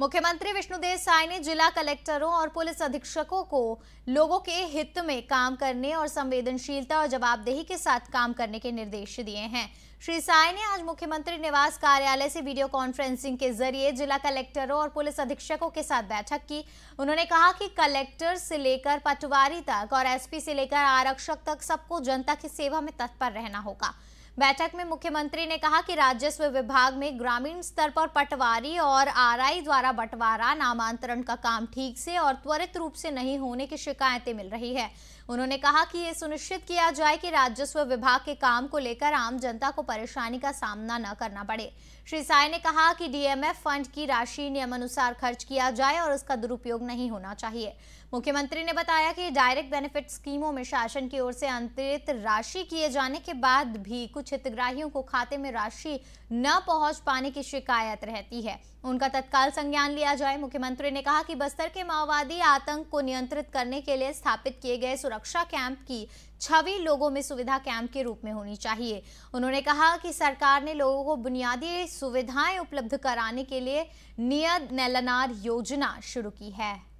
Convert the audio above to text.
मुख्यमंत्री विष्णुदेव साय ने जिला कलेक्टरों और पुलिस अधीक्षकों को लोगों के हित में काम करने और संवेदनशीलता और जवाबदेही के साथ काम करने के निर्देश दिए हैं श्री साय ने आज मुख्यमंत्री निवास कार्यालय से वीडियो कॉन्फ्रेंसिंग के जरिए जिला कलेक्टरों और पुलिस अधीक्षकों के साथ बैठक की उन्होंने कहा कि कलेक्टर से लेकर पटवारी तक और एसपी से लेकर आरक्षक तक सबको जनता की सेवा में तत्पर रहना होगा बैठक में मुख्यमंत्री ने कहा कि राजस्व विभाग में ग्रामीण स्तर पर पटवारी और आरआई द्वारा बंटवारा नामांतरण का काम ठीक से और त्वरित रूप से नहीं होने की शिकायतें मिल रही है उन्होंने कहा कि यह सुनिश्चित किया जाए कि राजस्व विभाग के काम को लेकर आम जनता को परेशानी का सामना न करना पड़े श्री साय ने कहा कि डीएमएफ फंड की राशि नियमानुसार खर्च किया जाए और उसका दुरुपयोग नहीं होना चाहिए मुख्यमंत्री ने बताया कि डायरेक्ट बेनिफिट स्कीमों में शासन की ओर से अंतरित राशि किए जाने के बाद भी कुछ कुछ हितग्राहियों को खाते में राशि न पहुंच पाने की शिकायत रहती है उनका तत्काल संज्ञान लिया जाए मुख्यमंत्री ने कहा कि बस्तर के माओवादी आतंक को नियंत्रित करने के लिए स्थापित किए गए सुरक्षा कैंप की छवि लोगों में सुविधा कैंप के रूप में होनी चाहिए उन्होंने कहा कि सरकार ने लोगों को बुनियादी सुविधाएं उपलब्ध कराने के लिए नियत नैलनार योजना शुरू की है